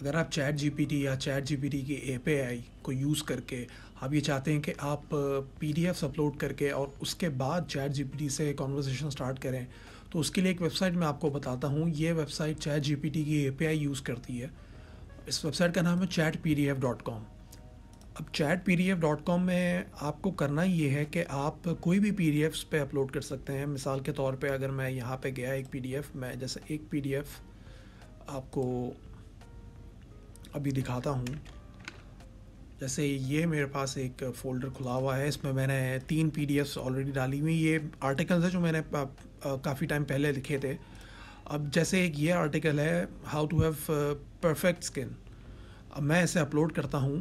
अगर आप चैट जी या चैट टी की ए को यूज़ करके आप ये चाहते हैं कि आप पीडीएफ्स अपलोड करके और उसके बाद चैट जी से कॉन्वर्जेसन स्टार्ट करें तो उसके लिए एक वेबसाइट मैं आपको बताता हूँ ये वेबसाइट चैट टी की ए यूज़ करती है इस वेबसाइट का नाम है चैट पी अब चैट पी में आपको करना ये है कि आप कोई भी पी डी पे अपलोड कर सकते हैं मिसाल के तौर पे अगर मैं यहाँ पे गया एक पी मैं जैसे एक पी आपको अभी दिखाता हूँ जैसे ये मेरे पास एक फ़ोल्डर खुला हुआ है इसमें मैंने तीन पी ऑलरेडी डाली हुई ये आर्टिकल्स है जो मैंने काफ़ी टाइम पहले लिखे थे अब जैसे एक ये आर्टिकल है how to have perfect skin अब मैं इसे अपलोड करता हूँ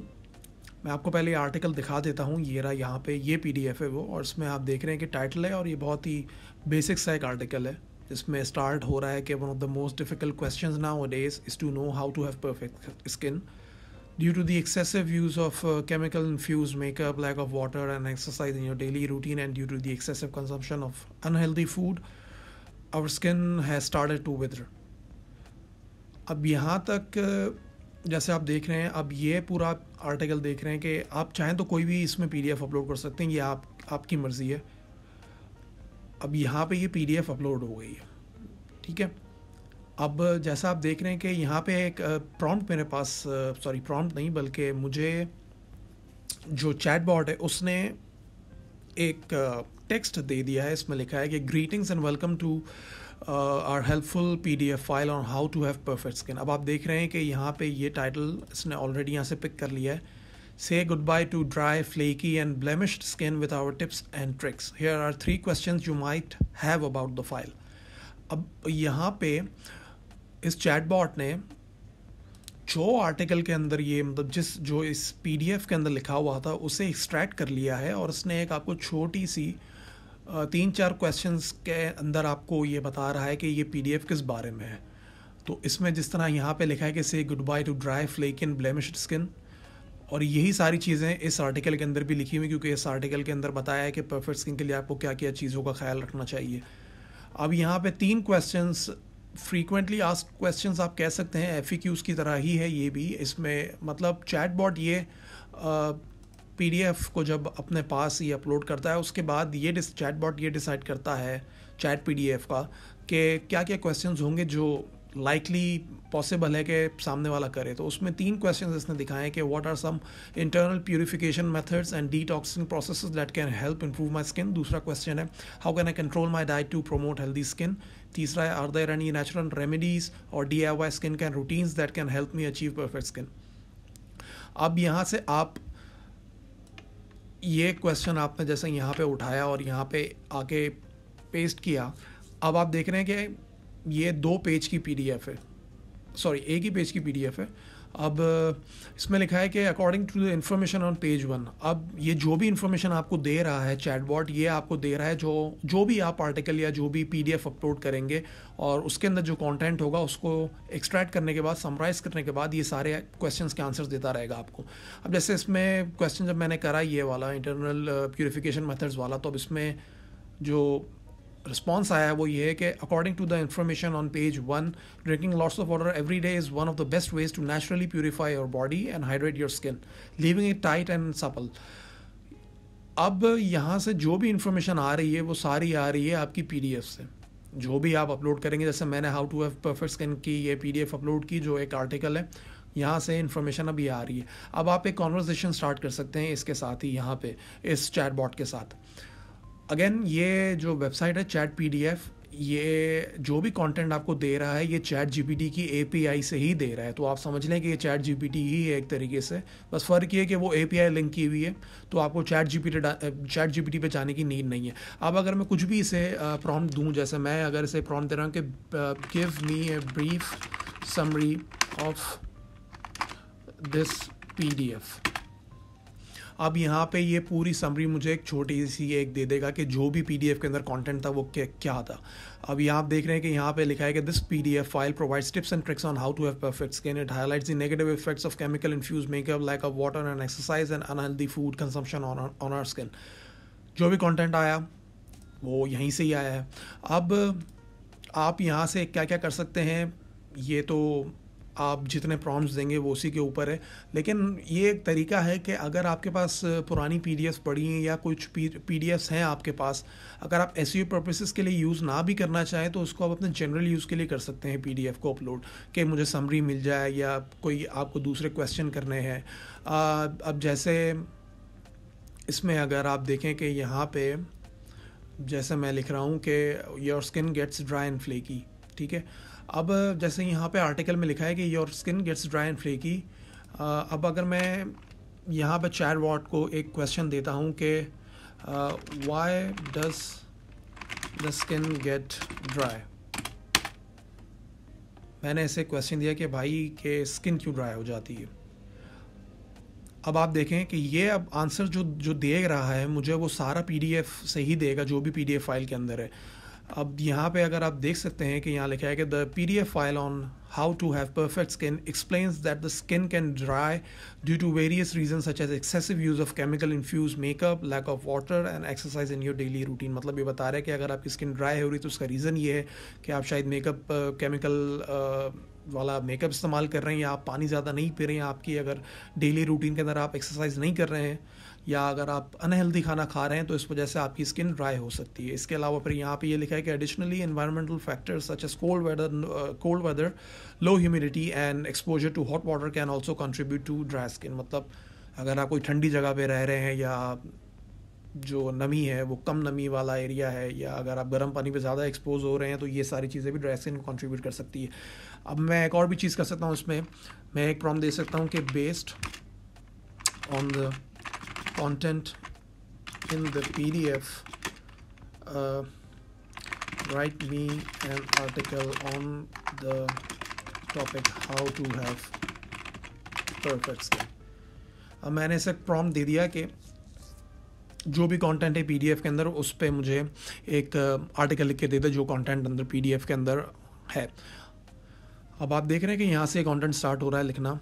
मैं आपको पहले आर्टिकल दिखा देता हूँ ये रहा यहाँ पे ये पीडीएफ है वो और इसमें आप देख रहे हैं कि टाइटल है और ये बहुत ही बेसिक सा एक आर्टिकल है जिसमें स्टार्ट हो रहा है कि one of the most difficult question nowadays is to know how to have perfect skin due to the excessive use of chemical infuse makeup lack of water and exercise in your daily routine and due to the excessive consumption of unhealthy food our skin has start to wither अब यहाँ तक uh, जैसे आप देख रहे हैं अब ये पूरा आर्टिकल देख रहे हैं कि आप चाहें तो कोई भी इसमें पी डी एफ अपलोड कर सकते हैं ये आप आपकी मर्जी है अब यहाँ पे ये पीडीएफ अपलोड हो गई है ठीक है अब जैसा आप देख रहे हैं कि यहाँ पे एक प्रॉम्प्ट मेरे पास सॉरी प्रॉम्प्ट नहीं बल्कि मुझे जो चैट बॉट है उसने एक टेक्स्ट दे दिया है इसमें लिखा है कि greetings and welcome to our helpful P D F file on how to have perfect skin अब आप देख रहे हैं कि यहाँ पे ये टाइटल इसने ऑलरेडी यहाँ से पिक कर लिया है Say goodbye to dry, flaky, and blemished skin with our tips and tricks. Here are three questions you might have about the file. अब यहाँ पे इस चैटबॉट ने जो आर्टिकल के अंदर ये मतलब जिस जो इस पीडीएफ के अंदर लिखा हुआ था उसे एक्सट्रैक्ट कर लिया है और उसने एक आपको छोटी सी तीन चार क्वेश्चंस के अंदर आपको ये बता रहा है कि ये पीडीएफ किस बारे में है तो इसमें जिस तरह यहाँ पे लिखा है कि say goodbye to dry flake in blemish skin और यही सारी चीज़ें इस आर्टिकल के अंदर भी लिखी हुई क्योंकि इस आर्टिकल के अंदर बताया है कि परफेक्ट स्किन के लिए आपको क्या क्या चीज़ों का ख्याल रखना चाहिए अब यहाँ पे तीन क्वेश्चंस फ्रीक्वेंटली आस्क क्वेश्चंस आप कह सकते हैं एफ की तरह ही है ये भी इसमें मतलब चैट बॉट ये पी को जब अपने पास ये अपलोड करता है उसके बाद ये चैट बॉट ये डिसाइड करता है चैट पी का कि क्या क्या क्वेश्चंस होंगे जो लाइकली पॉसिबल है कि सामने वाला करे तो उसमें तीन क्वेश्चन इसने दिखाए कि what are some internal purification methods and detoxing process that can help improve my skin दूसरा क्वेश्चन है how can I control my diet to promote healthy skin तीसरा है are there any natural remedies or D I Y skin care routines that can help me achieve perfect skin अब यहाँ से आप ये question आपने जैसे यहाँ पे उठाया और यहाँ पे आके पेस्ट किया अब आप देख रहे हैं कि ये दो पेज की एफ है सॉरी एक ही पेज की एफ है अब इसमें लिखा है कि according to the information on page one अब ये जो भी इन्फॉर्मेशन आपको दे रहा है चैटबॉट ये आपको दे रहा है जो जो भी आप आर्टिकल या जो भी एफ अपलोड करेंगे और उसके अंदर जो कंटेंट होगा उसको एक्सट्रैक्ट करने के बाद समराइज़ करने के बाद ये सारे क्वेश्चन के आंसर्स देता रहेगा आपको अब जैसे इसमें क्वेश्चन जब मैंने करा ये वाला इंटरनल प्योरीफिकेशन मेथड्स वाला तो अब इसमें जो रिस्पॉन्स आया है वो ये है कि according to the information on page one drinking lots of water every day is one of the best ways to naturally purify your body and hydrate your skin leaving it tight and supple अब यहाँ से जो भी information आ रही है वो सारी आ रही है आपकी पी से जो भी आप अपलोड करेंगे जैसे मैंने how to have perfect skin की ये पी अपलोड की जो एक आर्टिकल है यहाँ से इन्फॉर्मेशन अभी आ रही है अब आप एक कॉन्वर्जेसन स्टार्ट कर सकते हैं इसके साथ ही यहाँ पे इस चैट बॉट के साथ अगेन ये जो वेबसाइट है चैट पीडीएफ ये जो भी कंटेंट आपको दे रहा है ये चैट जीपीटी की एपीआई से ही दे रहा है तो आप समझ लें कि ये चैट जीपीटी ही है एक तरीके से बस फ़र्क ये है कि वो एपीआई लिंक की हुई है तो आपको चैट जीपीटी चैट जीपीटी पे जाने की नीड नहीं है अब अगर मैं कुछ भी इसे प्रॉम दूं जैसे मैं अगर इसे प्रॉम दे रहा हूँ कि give me a brief summary of this F अब यहाँ पे ये पूरी समरी मुझे एक छोटी सी एक दे देगा कि जो भी पीडीएफ के अंदर कंटेंट था वो क्या था अब यहाँ आप देख रहे हैं कि यहाँ पे लिखा है कि this PDF file provides tips and tricks on how to have perfect skin it highlights the negative effects of chemical infuse makeup lack of water and exercise and unhealthy food consumption on our skin जो भी content आया वो यहीं से ही आया है अब आप यहाँ से क्या क्या कर सकते हैं ये तो आप जितने प्रॉम्स देंगे वो उसी के ऊपर है लेकिन ये एक तरीका है कि अगर आपके पास पुरानी पी पड़ी हैं या कुछ पी हैं आपके पास अगर आप एस पर्पसेस e के लिए यूज़ ना भी करना चाहें तो उसको आप अपने जनरल यूज़ के लिए कर सकते हैं पी को अपलोड कि मुझे समरी मिल जाए या कोई आपको दूसरे क्वेश्चन करने हैं अब जैसे इसमें अगर आप देखें कि यहाँ पे जैसे मैं लिख रहा हूँ कि your skin gets dry and flaky ठीक है अब जैसे यहाँ पे आर्टिकल में लिखा है कि your skin gets dry and flaky अब अगर मैं यहाँ पे चैट वॉट को एक क्वेश्चन देता हूँ कि why does the skin get dry मैंने ऐसे क्वेश्चन दिया कि भाई के स्किन क्यों ड्राई हो जाती है अब आप देखें कि ये अब आंसर जो जो दे रहा है मुझे वो सारा पीडीएफ से ही देगा जो भी पीडीएफ फाइल के अंदर है अब यहाँ पे अगर आप देख सकते हैं कि यहाँ लिखा है कि the P D F file on how to have perfect skin explains that the skin can dry due to various reason such as excessive use of chemical infuse makeup lack of water and exercise in your daily routine मतलब ये बता रहे हैं कि अगर आपकी skin dry हो रही है तो उसका रीज़न ये है कि आप शायद मेकअप केमिकल uh, uh, वाला मेकअप इस्तेमाल कर रहे हैं या आप पानी ज़्यादा नहीं पी रहे हैं आपकी अगर डेली रूटीन के अंदर आप एक्सरसाइज नहीं कर रहे हैं या अगर आप अनहेल्दी खाना खा रहे हैं तो इस वजह से आपकी स्किन ड्राई हो सकती है इसके अलावा फिर यहाँ पे ये लिखा है कि additionally environmental factors such as cold weather cold weather low humidity and exposure to hot water can also contribute to dry skin मतलब अगर आप कोई ठंडी जगह पर रह रहे हैं या जो नमी है वो कम नमी वाला एरिया है या अगर आप गर्म पानी पे ज़्यादा एक्सपोज हो रहे हैं तो ये सारी चीज़ें भी ड्राई स्किन को कंट्रीब्यूट कर सकती है अब मैं एक और भी चीज़ कर सकता हूँ उसमें मैं एक प्रॉम दे सकता हूँ कि based on the content in the PDF, uh, write me an article on the topic how to have perfect skin अब uh, मैंने इसे प्रॉम्प्ट दे दिया कि जो भी कंटेंट है पीडीएफ के अंदर उस पर मुझे एक आर्टिकल uh, लिख के दे दे जो कंटेंट अंदर पीडीएफ के अंदर है अब आप देख रहे हैं कि यहाँ से कंटेंट स्टार्ट हो रहा है लिखना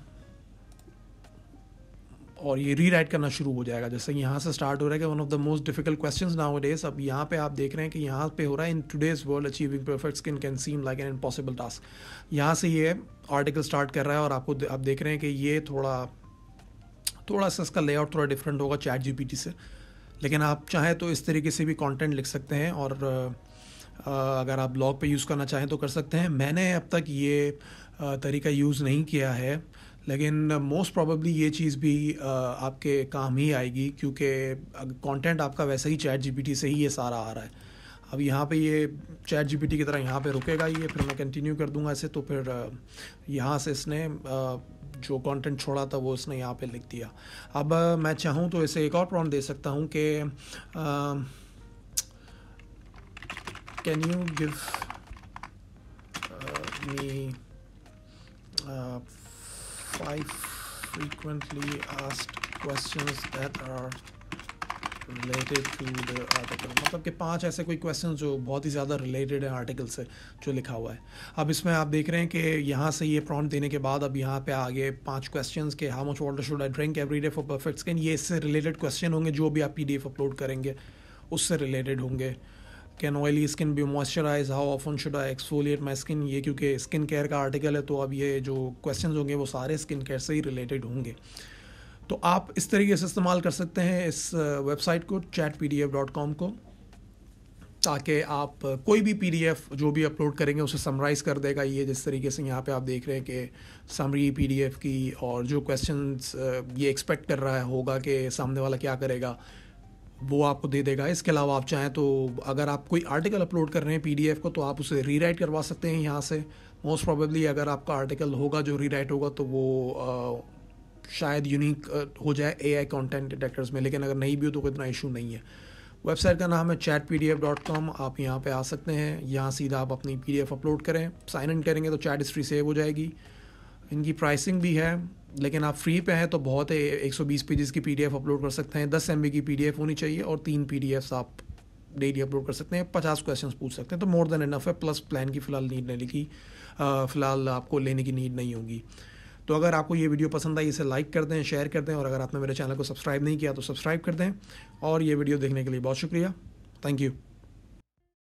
और ये री राइट करना शुरू हो जाएगा जैसे यहाँ से स्टार्ट हो रहा है कि one of the most difficult question nowadays अब यहाँ पे आप देख रहे हैं कि यहाँ पे हो रहा है in today's world achieving perfect skin can seem like an impossible task यहाँ से ये आर्टिकल स्टार्ट कर रहा है और आपको आप देख रहे हैं कि ये थोड़ा थोड़ा सा इसका लेआउट थोड़ा डिफरेंट होगा चैट जी से लेकिन आप चाहें तो इस तरीके से भी कॉन्टेंट लिख सकते हैं और अगर आप ब्लॉग पे यूज़ करना चाहें तो कर सकते हैं मैंने अब तक ये तरीका यूज़ नहीं किया है लेकिन मोस्ट प्रोबेबली ये चीज़ भी आपके काम ही आएगी क्योंकि कंटेंट आपका वैसे ही चैट जीपीटी से ही ये सारा आ रहा है अब यहाँ पे ये चैट जीपीटी की तरह यहाँ पे रुकेगा ये फिर मैं कंटिन्यू कर दूंगा ऐसे तो फिर यहाँ से इसने जो कंटेंट छोड़ा था वो इसने यहाँ पे लिख दिया अब मैं चाहूँ तो इसे एक और प्रॉन दे सकता हूँ कि can you give me five frequently asked questions that are related to the article. मतलब कि पांच ऐसे कोई क्वेश्चन जो बहुत ही ज़्यादा रिलेटेड है आर्टिकल से जो लिखा हुआ है अब इसमें आप देख रहे हैं कि यहाँ से ये प्रॉन्ट देने के बाद अब यहाँ पे आगे पांच क्वेश्चंस के how much water should I drink every day for perfect skin ये इससे रिलेटेड क्वेश्चन होंगे जो भी आप पी अपलोड करेंगे उससे रिलेटेड होंगे can oily skin be moisturize how often should I exfoliate my skin ये क्योंकि स्किन केयर का आर्टिकल है तो अब ये जो क्वेश्चन होंगे वो सारे स्किन केयर से ही रिलेटेड होंगे तो आप इस तरीके से इस्तेमाल कर सकते हैं इस वेबसाइट को chat P D F dot com को ताकि आप कोई भी पी डी एफ जो भी अपलोड करेंगे उसे समराइज़ कर देगा ये जिस तरीके से यहाँ पे आप देख रहे हैं कि समरी पी डी एफ की और जो क्वेश्चन ये एक्सपेक्ट कर रहा है होगा कि सामने वाला क्या करेगा वो आपको दे देगा इसके अलावा आप चाहें तो अगर आप कोई आर्टिकल अपलोड कर रहे हैं पीडीएफ को तो आप उसे रीराइट करवा सकते हैं यहाँ से मोस्ट प्रॉबली अगर आपका आर्टिकल होगा जो रीराइट होगा तो वो आ, शायद यूनिक हो जाए एआई कॉन्टेंट डिटेक्टर्स में लेकिन अगर नहीं भी हो तो कोई इतना इशू नहीं है वेबसाइट का नाम है chat P D F dot com आप यहाँ पर आ सकते हैं यहाँ सीधा आप अपनी पी डी एफ अपलोड करें साइन इन करेंगे तो चैट हिस्ट्री सेव हो जाएगी इनकी प्राइसिंग भी है लेकिन आप फ्री पे हैं तो बहुत है एक सौ बीस पेजेस की पी अपलोड कर सकते हैं दस एम की पी होनी चाहिए और तीन पी आप डेली अपलोड कर सकते हैं पचास क्वेश्चन पूछ सकते हैं तो मोर देन इनफ है प्लस प्लान की फ़िलहाल नीड नहीं लिखी फ़िलहाल आपको लेने की नीड नहीं होगी तो अगर आपको ये वीडियो पसंद आई इसे लाइक कर दें शेयर कर दें और अगर आपने मेरे चैनल को सब्सक्राइब नहीं किया तो सब्सक्राइब कर दें और ये वीडियो देखने के लिए बहुत शुक्रिया थैंक यू